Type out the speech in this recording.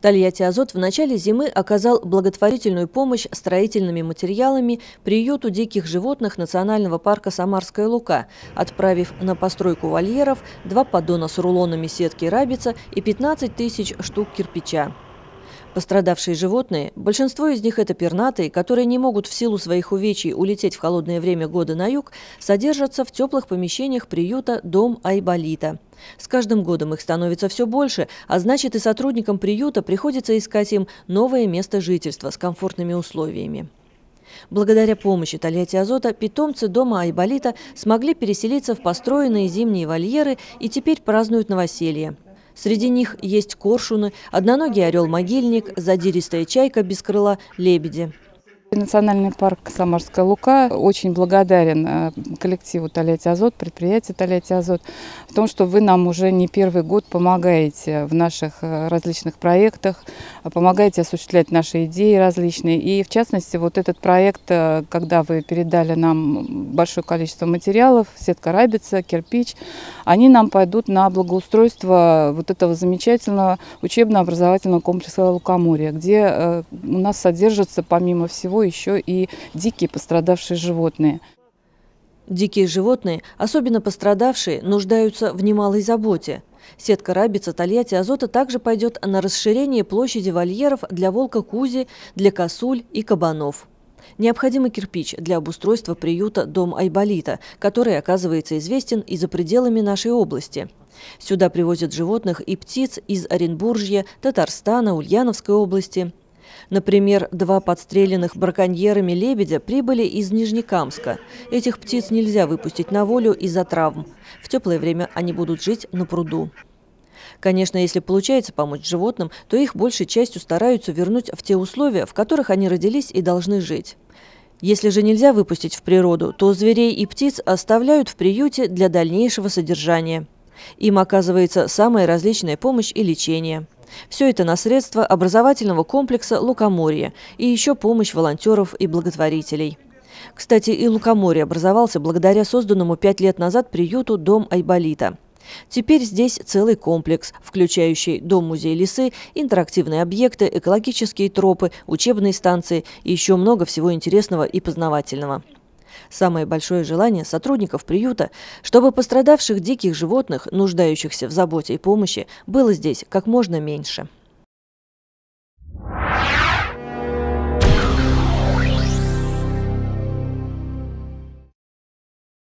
Тольятти Азот в начале зимы оказал благотворительную помощь строительными материалами приюту диких животных Национального парка «Самарская Лука», отправив на постройку вольеров два поддона с рулонами сетки рабица и 15 тысяч штук кирпича. Пострадавшие животные, большинство из них это пернатые, которые не могут в силу своих увечий улететь в холодное время года на юг, содержатся в теплых помещениях приюта «Дом Айболита». С каждым годом их становится все больше, а значит и сотрудникам приюта приходится искать им новое место жительства с комфортными условиями. Благодаря помощи Тольятти Азота питомцы дома Айболита смогли переселиться в построенные зимние вольеры и теперь празднуют новоселье. Среди них есть коршуны, одноногий орел-могильник, задиристая чайка без крыла, лебеди. Национальный парк Самарская Лука очень благодарен э, коллективу Толети Азот, предприятию Толети Азот, в том, что вы нам уже не первый год помогаете в наших э, различных проектах, помогаете осуществлять наши идеи различные. И в частности, вот этот проект, э, когда вы передали нам большое количество материалов, сетка рабица, кирпич, они нам пойдут на благоустройство вот этого замечательного учебно-образовательного комплекса Лукоморья, где у нас содержится, помимо всего, еще и дикие пострадавшие животные. Дикие животные, особенно пострадавшие, нуждаются в немалой заботе. Сетка рабица Тольятти Азота также пойдет на расширение площади вольеров для волка Кузи, для косуль и кабанов. Необходимый кирпич для обустройства приюта «Дом Айболита», который оказывается известен и за пределами нашей области. Сюда привозят животных и птиц из Оренбуржья, Татарстана, Ульяновской области. Например, два подстреленных браконьерами лебедя прибыли из Нижнекамска. Этих птиц нельзя выпустить на волю из-за травм. В теплое время они будут жить на пруду. Конечно, если получается помочь животным, то их большей частью стараются вернуть в те условия, в которых они родились и должны жить. Если же нельзя выпустить в природу, то зверей и птиц оставляют в приюте для дальнейшего содержания. Им оказывается самая различная помощь и лечение. Все это на средства образовательного комплекса «Лукоморье» и еще помощь волонтеров и благотворителей. Кстати, и Лукоморье образовался благодаря созданному пять лет назад приюту «Дом Айболита». Теперь здесь целый комплекс, включающий дом-музей лисы, интерактивные объекты, экологические тропы, учебные станции и еще много всего интересного и познавательного. Самое большое желание сотрудников приюта, чтобы пострадавших диких животных, нуждающихся в заботе и помощи, было здесь как можно меньше.